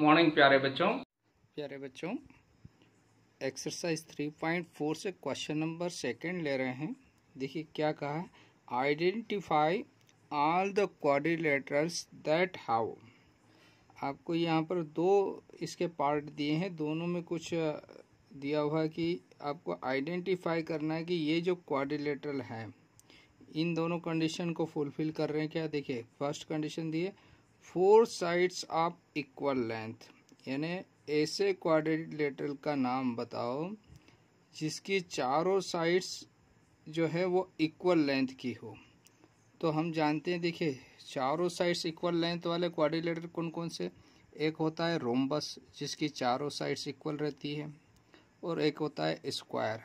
morning प्यारे बच्चों प्यारे बच्चों एक्सरसाइज थ्री पॉइंट फोर से क्वेश्चन नंबर सेकंड ले रहे हैं देखिए क्या कहा है identify all the quadrilaterals that how आपको यहाँ पर दो इसके पार्ट दिए हैं दोनों में कुछ दिया हुआ है कि आपको आइडेंटिफाई करना है कि ये जो क्वारिलेटरल है इन दोनों कंडीशन को फुलफिल कर रहे हैं क्या देखिए फर्स्ट कंडीशन दिए है four sides of equal length यानी ऐसे क्वाड्रेटिक लेटरल का नाम बताओ जिसकी चारों साइड्स जो है वो इक्वल लेंथ की हो तो हम जानते हैं देखिए चारों साइड्स इक्वल लेंथ वाले क्वाड्रिलेटर कौन कौन से एक होता है रोमबस जिसकी चारों साइड्स इक्वल रहती है और एक होता है स्क्वायर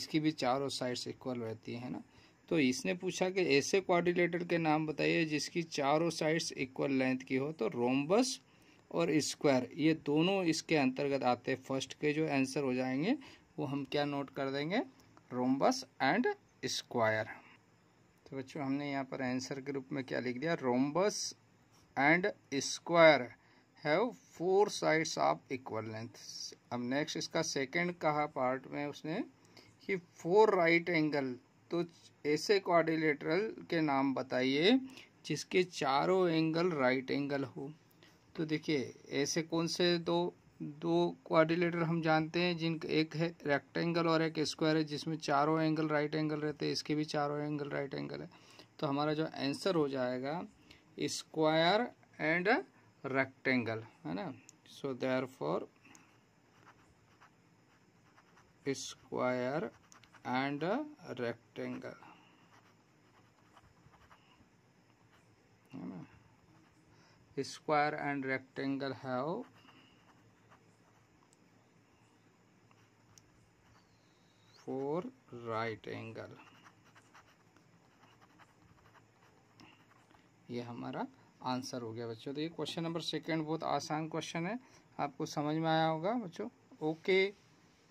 इसकी भी चारों साइड्स इक्वल रहती है ना तो इसने पूछा कि ऐसे क्वाड्रिलेटर के नाम बताइए जिसकी चारों साइड्स इक्वल लेंथ की हो तो रोमबस और स्क्वायर ये दोनों इसके अंतर्गत आते हैं फर्स्ट के जो आंसर हो जाएंगे वो हम क्या नोट कर देंगे रोमबस एंड स्क्वायर तो बच्चों हमने यहाँ पर आंसर के रूप में क्या लिख दिया rhombus and square have four sides of equal length अब नेक्स्ट इसका सेकेंड कहा पार्ट में उसने कि फोर राइट एंगल तो ऐसे क्वाड्रिलेटरल के नाम बताइए जिसके चारों एंगल राइट एंगल हो तो देखिए ऐसे कौन से दो दो क्वाड्रिलेटर हम जानते हैं जिन एक है रेक्टेंगल और एक स्क्वायर है जिसमें चारों एंगल राइट एंगल रहते हैं इसके भी चारों एंगल राइट एंगल है तो हमारा जो आंसर हो जाएगा स्क्वायर एंड रेक्टेंगल है ना so therefore square and a rectangle square and rectangle have four right angle ये हमारा आंसर हो गया बच्चों तो ये क्वेश्चन नंबर सेकंड बहुत आसान क्वेश्चन है आपको समझ में आया होगा बच्चों ओके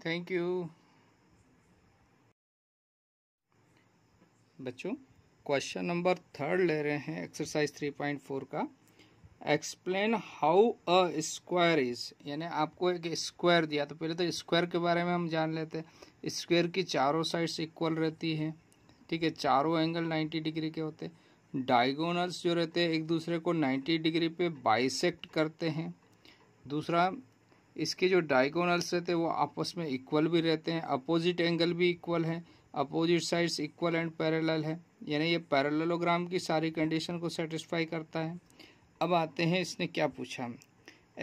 थैंक यू बच्चों क्वेश्चन नंबर थर्ड ले रहे हैं एक्सरसाइज थ्री पॉइंट फोर का explain how a square is यानी आपको एक स्क्वायर दिया तो पहले तो स्क्वायर के बारे में हम जान लेते हैं स्क्वायर की चारों साइड्स इक्वल रहती है ठीक है चारों एंगल नाइन्टी डिग्री के होते डायगोनल्स जो रहते हैं एक दूसरे को नाइन्टी डिग्री पे बाइसेक्ट करते हैं दूसरा इसके जो डायगोनल्स रहते हैं वो आपस में इक्वल भी रहते हैं अपोजिट एंगल भी इक्वल है opposite sides equal and parallel है यानी ये पैरेललोग्राम की सारी कंडीशन को सेटिस्फाई करता है अब आते हैं इसने क्या पूछा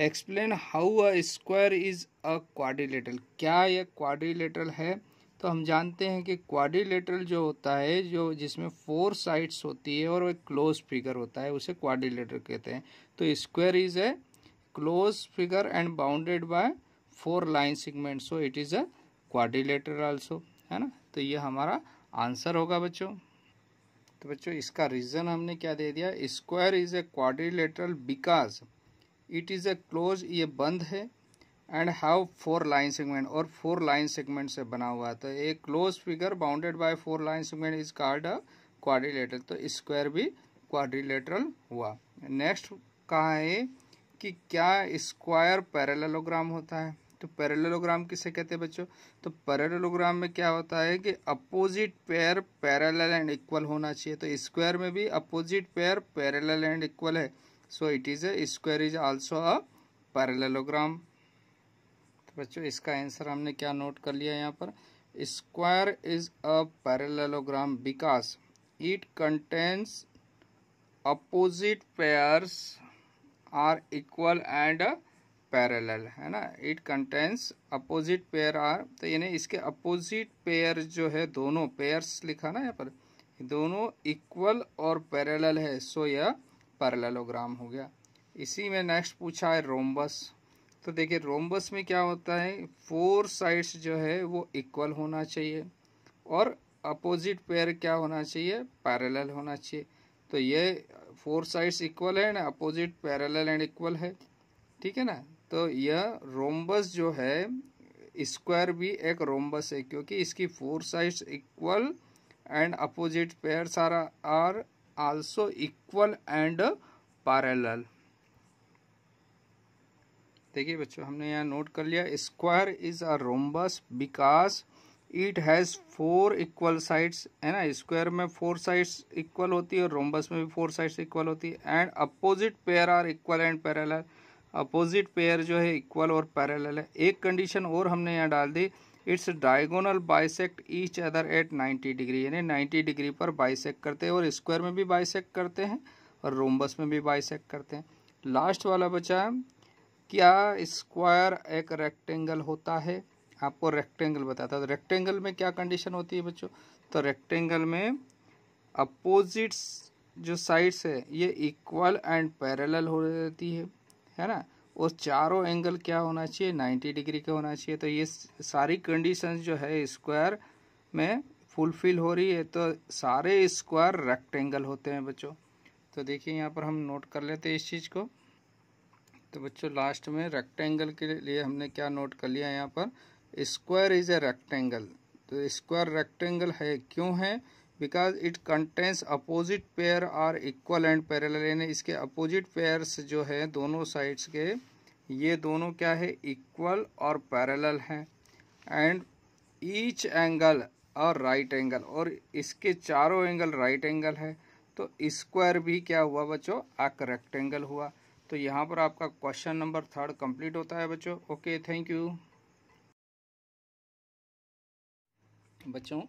explain how a square is a quadrilateral क्या यह क्वाड्रिलेटरल है तो हम जानते हैं कि क्वाड्रिलेटरल जो होता है जो जिसमें फोर साइड्स होती है और एक क्लोज फिगर होता है उसे क्वाड्रिलेटरल कहते हैं तो square is a close figure and bounded by four line segment so it is a quadrilateral also है ना तो ये हमारा आंसर होगा बच्चों तो बच्चों इसका रीज़न हमने क्या दे दिया square is a quadrilateral because it is a close ये बंद है and have four line segment और फोर लाइन सेगमेंट से बना हुआ है तो एक close figure bounded by four line segment is called a quadrilateral तो स्क्वायर भी क्वाड्रिलेटरल हुआ नेक्स्ट कहा है कि क्या स्क्वायर पैरेललोग्राम होता है तो पैरेललोग्राम किसे कहते हैं बच्चों तो पैरेललोग्राम में क्या होता है कि opposite pair parallel and equal होना चाहिए तो स्क्वायर में भी opposite pair parallel and equal है so it is a square is also a parallelogram तो बच्चों इसका आंसर हमने क्या नोट कर लिया यहाँ पर square is a parallelogram because it contains opposite pairs are equal and parallel है ना it contains opposite pair are तो यानी इसके अपोजिट पेयर जो है दोनों पेयर्स लिखा ना यहाँ पर दोनों इक्वल और पैरेलल है सो यह पैरेललोग्राम हो गया इसी में नेक्स्ट पूछा है रोम्बस तो देखिए रोम्बस में क्या होता है फोर साइड्स जो है वो इक्वल होना चाहिए और अपोजिट पेयर क्या होना चाहिए पैरेलल होना चाहिए तो ये फोर साइड्स इक्वल है ना अपोजिट पैरेलल एंड इक्वल है ठीक है ना तो यह रोम्बस जो है स्क्वायर भी एक रोम्बस है क्योंकि इसकी four side equal and opposite pair सारा are also equal and parallel देखिए बच्चों हमने यहाँ नोट कर लिया square is a rhombus because it has four equal sides है ना स्क्वायर में फोर साइड्स इक्वल होती है और रोम्बस में भी फोर साइड्स इक्वल होती है and opposite pair are equal and parallel opposite pair जो है इक्वल और पैरेलल है एक कंडीशन और हमने यहाँ डाल दी it's diagonal bisect each other at 90 degree यानी 90 डिग्री पर बाइसेक्ट करते हैं और स्क्वायर में भी बाइसेक करते हैं और रोम्बस में भी बाइसेक करते हैं लास्ट वाला बचा क्या स्क्वायर एक रेक्टेंगल होता है आपको रेक्टेंगल बताता तो रेक्टेंगल में क्या कंडीशन होती है बच्चों तो रेक्टेंगल में अपोजिट्स जो साइड्स है ये इक्वल एंड पैरेलल हो जाती है है ना वो चारों एंगल क्या होना चाहिए 90 डिग्री का होना चाहिए तो ये सारी कंडीशंस जो है स्क्वायर में फुलफिल हो रही है तो सारे स्क्वायर रेक्टेंगल होते हैं बच्चों तो देखिए यहाँ पर हम नोट कर लेते हैं इस चीज़ को तो बच्चों लास्ट में रेक्टेंगल के लिए हमने क्या नोट कर लिया यहाँ पर स्क्वायर इज ए रेक्टेंगल तो स्क्वायर रेक्टेंगल है क्यों है because it contains opposite pair are equal and parallel यानी इसके अपोजिट पेयर्स जो है दोनों साइड्स के ये दोनों क्या है इक्वल और पैरेलल हैं एंड ईच एंगल और राइट एंगल और इसके चारों एंगल राइट एंगल है तो स्क्वायर भी क्या हुआ बच्चों आक रेक्टेंगल हुआ तो यहाँ पर आपका क्वेश्चन नंबर थर्ड कंप्लीट होता है बच्चों ओके थैंक यू बच्चों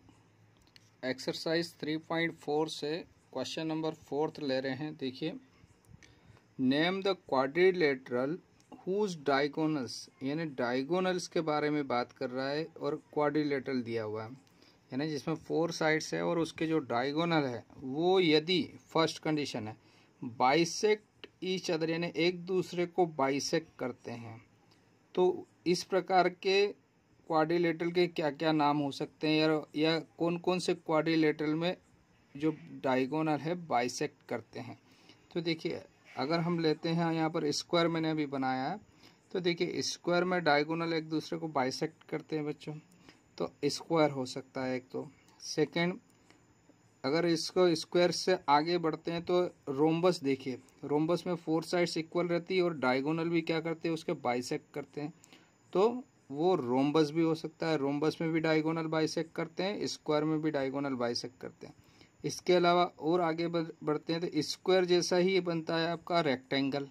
एक्सरसाइज 3.4 से क्वेश्चन नंबर फोर्थ ले रहे हैं देखिए name the quadrilateral whose diagonals यानी डाइगोनल्स के बारे में बात कर रहा है और क्वाड्रिलेटरल दिया हुआ है यानी जिसमें फोर साइड्स है और उसके जो डाइगोनल है वो यदि फर्स्ट कंडीशन है बाइसेक्ट ईच अदर यानी एक दूसरे को बाइसेक्ट करते हैं तो इस प्रकार के क्वाड्रिलेटरल के क्या क्या नाम हो सकते हैं या, कौन कौन से क्वाड्रिलेटरल में जो डायगोनल है बाइसेक्ट करते हैं तो देखिए अगर हम लेते हैं यहाँ पर स्क्वायर मैंने अभी बनाया है तो देखिए स्क्वायर में डायगोनल एक दूसरे को बाइसेक्ट करते हैं बच्चों तो स्क्वायर हो सकता है एक तो सेकंड अगर इसको स्क्वायर से आगे बढ़ते हैं तो रोम्बस देखिए रोम्बस में फोर साइड्स इक्वल रहती है और डायगोनल भी क्या करते हैं उसके बाइसेक्ट करते हैं तो वो रोमबस भी हो सकता है रोमबस में भी डायगोनल बाइसेक करते हैं स्क्वायर में भी डायगोनल बाइसेक करते हैं इसके अलावा और आगे बढ़ते हैं तो स्क्वायर जैसा ही बनता है आपका रेक्टेंगल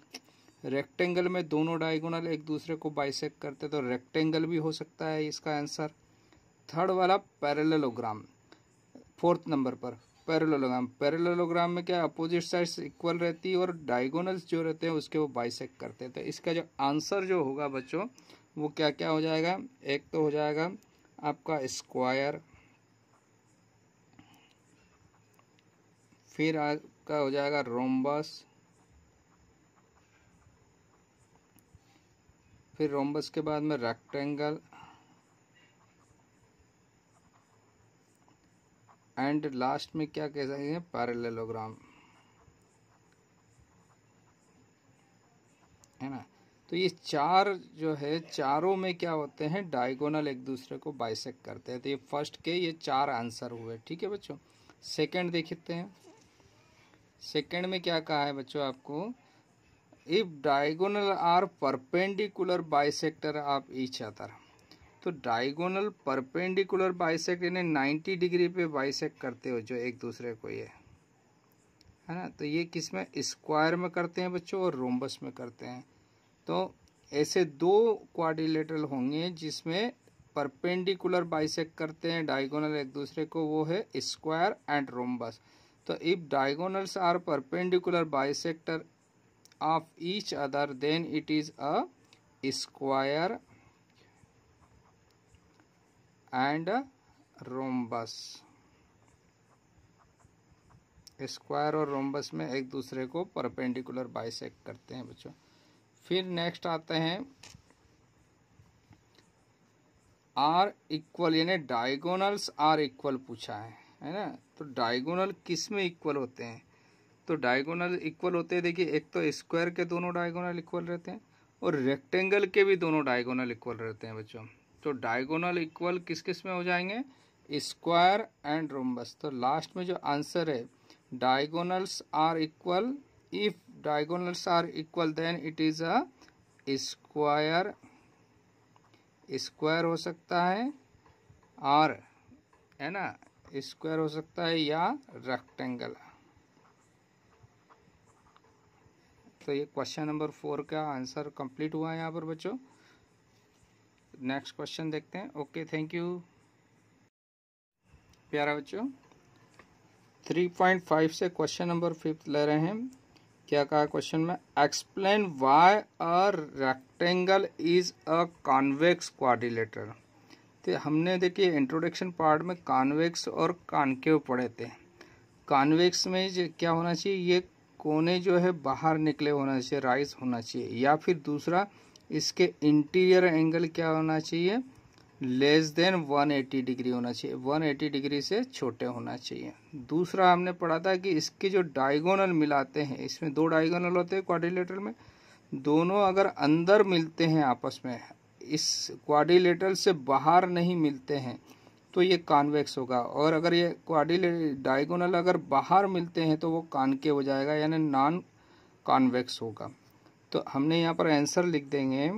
रेक्टेंगल में दोनों डायगोनल एक दूसरे को बाइसेक करते हैं तो रेक्टेंगल भी हो सकता है इसका आंसर थर्ड वाला पैरेललोग्राम फोर्थ नंबर पर पैरेललोग्राम पैरेललोग्राम में क्या अपोजिट साइड्स इक्वल रहती है और डायगोनल्स जो रहते हैं उसके वो बाइसेक करते हैं तो इसका जो आंसर जो होगा बच्चों वो क्या क्या हो जाएगा एक तो हो जाएगा आपका स्क्वायर फिर आपका हो जाएगा रोम्बस फिर रोम्बस के बाद में रेक्टेंगल एंड लास्ट में क्या कह सकेंगे पैरेललोग्राम है ना तो ये चार जो है चारों में क्या होते हैं डायगोनल एक दूसरे को बाइसेक करते हैं तो ये फर्स्ट के ये चार आंसर हुए ठीक है बच्चों सेकंड देखते हैं सेकंड में क्या कहा है बच्चों आपको if diagonal are perpendicular bisector आप ईच अदर तो डायगोनल परपेंडिकुलर बाइसेक्ट यानी नाइन्टी डिग्री पे बाइसेक करते हो जो एक दूसरे को ये है ना तो ये किस में स्क्वायर में करते हैं बच्चों और रोम्बस में करते हैं तो ऐसे दो क्वाड्रिलेटरल होंगे जिसमें परपेंडिकुलर बाइसेक करते हैं डायगोनल एक दूसरे को वो है स्क्वायर एंड रोम्बस तो if diagonals are perpendicular bisector of each other then it is a square and rhombus square और रोम्बस में एक दूसरे को परपेंडिकुलर बाइसेक करते हैं बच्चों फिर नेक्स्ट आते हैं आर इक्वल यानी डायगोनल्स आर इक्वल पूछा है है ना तो डायगोनल किस में इक्वल होते हैं तो डायगोनल इक्वल होते हैं देखिए एक तो स्क्वायर के दोनों डायगोनल इक्वल रहते हैं और रेक्टेंगल के भी दोनों डायगोनल इक्वल रहते हैं बच्चों तो डायगोनल इक्वल किस किस में हो जाएंगे स्क्वायर एंड रोम्बस तो लास्ट में जो आंसर है diagonals are equal if diagonals are equal then it is a square square हो सकता है और है ना स्क्वायर हो सकता है या रेक्टेंगल तो ये क्वेश्चन नंबर फोर का आंसर कंप्लीट हुआ है यहाँ पर बच्चों नेक्स्ट क्वेश्चन देखते हैं ओके थैंक यू प्यारा बच्चों फाइव से क्वेश्चन नंबर फिफ्थ ले रहे हैं क्या कहा क्वेश्चन में explain why a rectangle is a convex quadrilateral तो हमने देखिए इंट्रोडक्शन पार्ट में कॉन्वेक्स और कॉन्केव पढ़े थे कॉन्वेक्स में क्या होना चाहिए ये कोने जो है बाहर निकले होना चाहिए राइज होना चाहिए या फिर दूसरा इसके इंटीरियर एंगल क्या होना चाहिए लेस देन 180 डिग्री होना चाहिए 180 डिग्री से छोटे होना चाहिए दूसरा हमने पढ़ा था कि इसके जो डायगोनल मिलाते हैं इसमें दो डायगोनल होते हैं क्वारिलेटर में दोनों अगर अंदर मिलते हैं आपस में इस क्वाड्रिलेटर से बाहर नहीं मिलते हैं तो ये कॉन्वेक्स होगा और अगर ये क्वाडिले डायगोनल अगर बाहर मिलते हैं तो वो कानके हो जाएगा यानी नॉन कॉन्वेक्स होगा तो हमने यहाँ पर आंसर लिख देंगे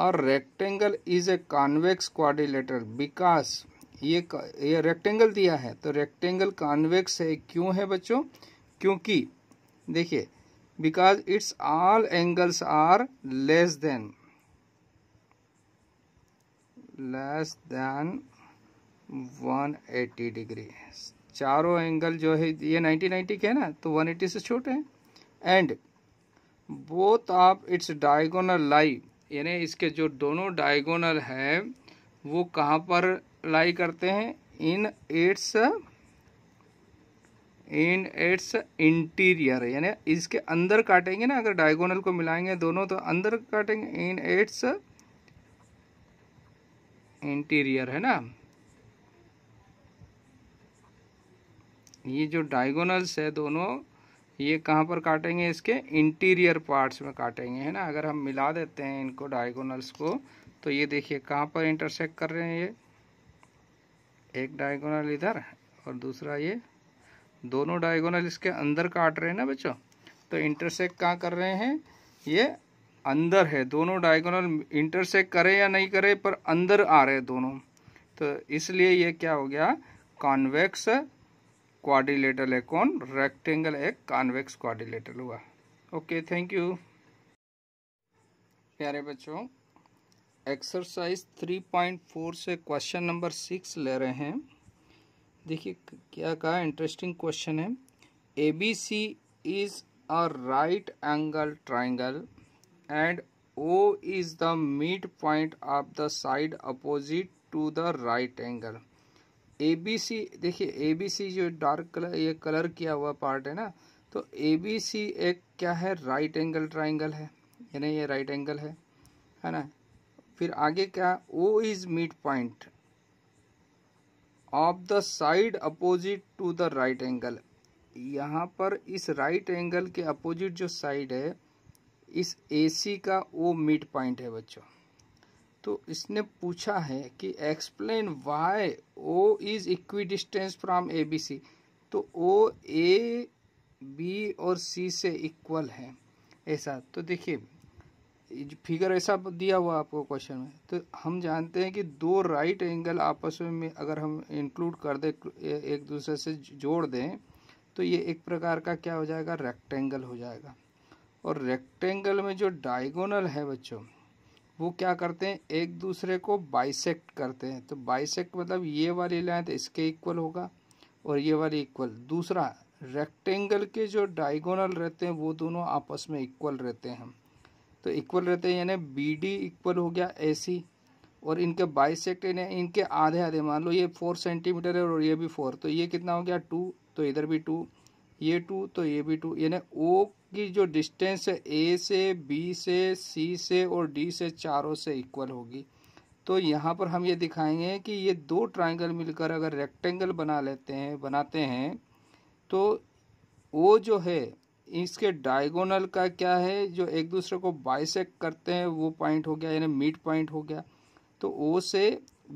और rectangle is a convex quadrilateral because ये ये रेक्टेंगल दिया है तो रेक्टेंगल कॉन्वेक्स है क्यों है बच्चों क्योंकि देखिए because it's all angles are less than less than 180 degree चारों एंगल जो है ये 90 90 के है ना तो 180 से छोटे हैं and both of its diagonal live यानी इसके जो दोनों डायगोनल हैं वो कहाँ पर लाई करते हैं in its in its interior यानी इसके अंदर काटेंगे ना अगर डायगोनल को मिलाएंगे दोनों तो अंदर काटेंगे इन इट्स इंटीरियर है ना ये जो डायगोनल्स है दोनों ये कहाँ पर काटेंगे इसके इंटीरियर पार्ट्स में काटेंगे है ना अगर हम मिला देते हैं इनको डायगोनल्स को तो ये देखिए कहाँ पर इंटरसेक्ट कर रहे हैं ये एक डायगोनल इधर और दूसरा ये दोनों डायगोनल इसके अंदर काट रहे हैं ना बच्चों तो इंटरसेक्ट कहाँ कर रहे हैं ये अंदर है दोनों डायगोनल इंटरसेक्ट करें या नहीं करे पर अंदर आ रहे हैं दोनों तो इसलिए ये क्या हो गया कॉन्वेक्स क्वाड्रिलेटरल एक कौन रेक्टेंगल एक कॉन्वेक्स क्वाड्रिलेटरल हुआ ओके थैंक यू प्यारे बच्चों एक्सरसाइज 3.4 से क्वेश्चन नंबर सिक्स ले रहे हैं देखिए क्या कहा इंटरेस्टिंग क्वेश्चन है A B C is a right angle triangle and O is the mid point of the side opposite to the right angle A B C देखिए A B सी जो dark colour ये colour किया हुआ part है ना तो ए B सी एक क्या है राइट एंगल ट्राइंगल है यानी ये राइट एंगल है है ना फिर आगे क्या O is mid point of the side opposite to the right angle यहाँ पर इस राइट एंगल के अपोजिट जो साइड है इस ए सी का ओ मिड पॉइंट है बच्चों तो इसने पूछा है कि explain why O is equi distance from A B C तो ओ ए बी और सी से इक्वल है ऐसा तो देखिए फिगर ऐसा दिया हुआ आपको क्वेश्चन में तो हम जानते हैं कि दो राइट एंगल आपस में अगर हम इंक्लूड कर दें एक दूसरे से जोड़ दें तो ये एक प्रकार का क्या हो जाएगा रेक्टेंगल हो जाएगा और रेक्टेंगल में जो डायगोनल है बच्चों वो क्या करते हैं एक दूसरे को बाइसेक्ट करते हैं तो बाइसेक्ट मतलब ये वाली लाइन तो इसके इक्वल होगा और ये वाली इक्वल दूसरा रेक्टेंगल के जो डायगोनल रहते हैं वो दोनों आपस में इक्वल रहते हैं तो इक्वल रहते हैं यानी बी डी इक्वल हो गया ए सी और इनके बाइसेक्ट यानी इनके आधे आधे मान लो ये फोर सेंटीमीटर है और ये भी फोर तो ये कितना हो गया टू तो इधर भी टू ये टू तो ये भी टू यानी ओ की जो डिस्टेंस है ए से बी से सी से और डी से चारों से इक्वल होगी तो यहाँ पर हम ये दिखाएंगे कि ये दो ट्रायंगल मिलकर अगर रेक्टेंगल बना लेते हैं बनाते हैं तो ओ जो है इसके डायगोनल का क्या है जो एक दूसरे को बाइसेक करते हैं वो पॉइंट हो गया यानी मिड पॉइंट हो गया तो ओ से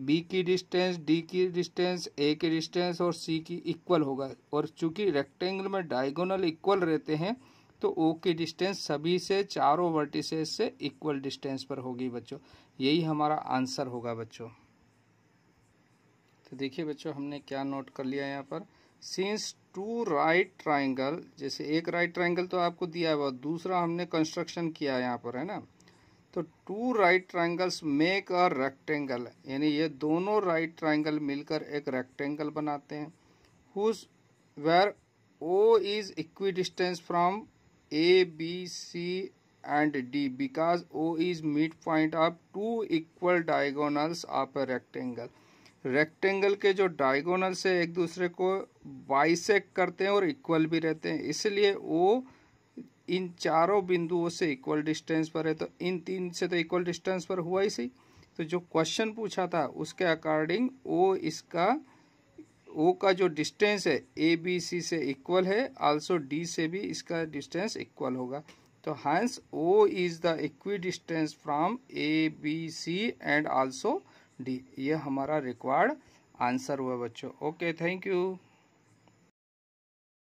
बी की डिस्टेंस डी की डिस्टेंस ए की डिस्टेंस और सी की इक्वल होगा और चूंकि रेक्टेंगल में डायगोनल इक्वल रहते हैं तो ओ की डिस्टेंस सभी से चारों वर्टिसेस से इक्वल डिस्टेंस पर होगी बच्चों यही हमारा आंसर होगा बच्चों तो देखिए बच्चों हमने क्या नोट कर लिया यहाँ पर सिंस टू राइट ट्राइंगल जैसे एक राइट right ट्राइंगल तो आपको दिया हुआ दूसरा हमने कंस्ट्रक्शन किया यहाँ पर है ना तो two right triangles make a rectangle यानी ये दोनों राइट ट्राइंगल मिलकर एक रेक्टेंगल बनाते हैं whose where O is equi distance from A B C and D because O is mid point of two equal diagonals of a rectangle rectangle के जो diagonals है एक दूसरे को बाइसेक करते हैं और इक्वल भी रहते हैं इसलिए ओ इन चारों बिंदुओं से इक्वल डिस्टेंस पर है तो इन तीन से तो इक्वल डिस्टेंस पर हुआ ही सही तो जो क्वेश्चन पूछा था उसके अकॉर्डिंग ओ इसका ओ का जो डिस्टेंस है ए बी सी से इक्वल है आल्सो डी से भी इसका डिस्टेंस इक्वल होगा तो hence O is the equi distance from A B C and also D ये हमारा रिक्वायर्ड आंसर हुआ बच्चों ओके थैंक यू